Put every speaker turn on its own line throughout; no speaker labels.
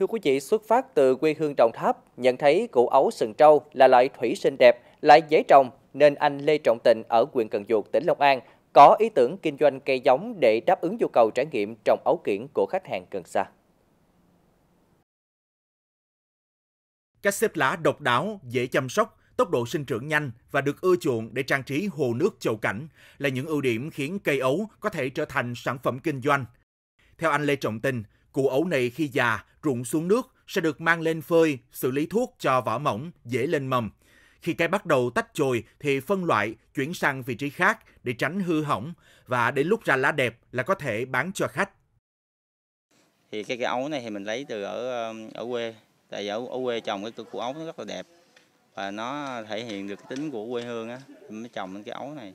Thưa quý vị, xuất phát từ quê hương Đồng Tháp, nhận thấy củ ấu sừng trâu là loại thủy sinh đẹp, lại dễ trồng, nên anh Lê Trọng Tịnh ở huyện Cần Duộc, tỉnh Long An có ý tưởng kinh doanh cây giống để đáp ứng nhu cầu trải nghiệm trồng ấu kiển của
khách hàng gần xa. cách xếp lá độc đáo, dễ chăm sóc, tốc độ sinh trưởng nhanh và được ưa chuộng để trang trí hồ nước chậu cảnh là những ưu điểm khiến cây ấu có thể trở thành sản phẩm kinh doanh. Theo anh Lê Trọng tình củ ấu này khi già, rụng xuống nước sẽ được mang lên phơi, xử lý thuốc cho vỏ mỏng, dễ lên mầm. Khi cây bắt đầu tách chồi thì phân loại, chuyển sang vị trí khác để tránh hư hỏng và đến lúc ra lá đẹp là có thể bán cho khách.
Thì cái cây ấu này thì mình lấy từ ở um, ở quê, tại vì ở, ở quê trồng cái củ ấu nó rất là đẹp và nó thể hiện được tính của quê hương á, mình mới trồng cái ấu này.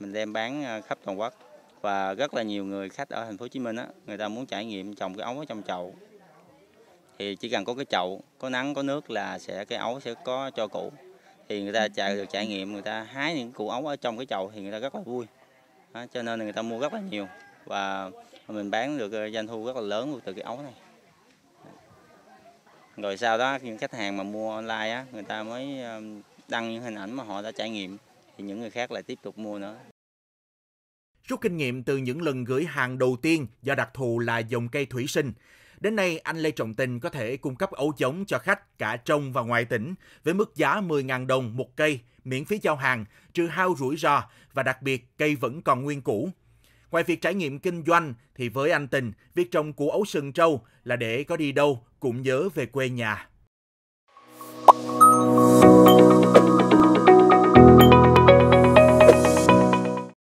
Mình đem bán à, khắp toàn quốc và rất là nhiều người khách ở thành phố Hồ Chí Minh á người ta muốn trải nghiệm trồng cái ống ở trong chậu thì chỉ cần có cái chậu có nắng có nước là sẽ cái ống sẽ có cho củ thì người ta trải được trải nghiệm người ta hái những củ ống ở trong cái chậu thì người ta rất là vui đó, cho nên người ta mua rất là nhiều và mình bán được ờ, doanh thu rất là lớn từ cái ống này rồi sau đó những khách hàng mà mua online á người ta mới đăng những hình ảnh mà họ đã trải nghiệm thì những người khác lại tiếp tục mua nữa
rút kinh nghiệm từ những lần gửi hàng đầu tiên do đặc thù là dòng cây thủy sinh. Đến nay, anh Lê Trọng Tình có thể cung cấp ấu giống cho khách cả trong và ngoài tỉnh với mức giá 10.000 đồng một cây, miễn phí giao hàng, trừ hao rủi ro và đặc biệt cây vẫn còn nguyên cũ. Ngoài việc trải nghiệm kinh doanh thì với anh Tình, việc trồng củ ấu sừng trâu là để có đi đâu cũng nhớ về quê nhà.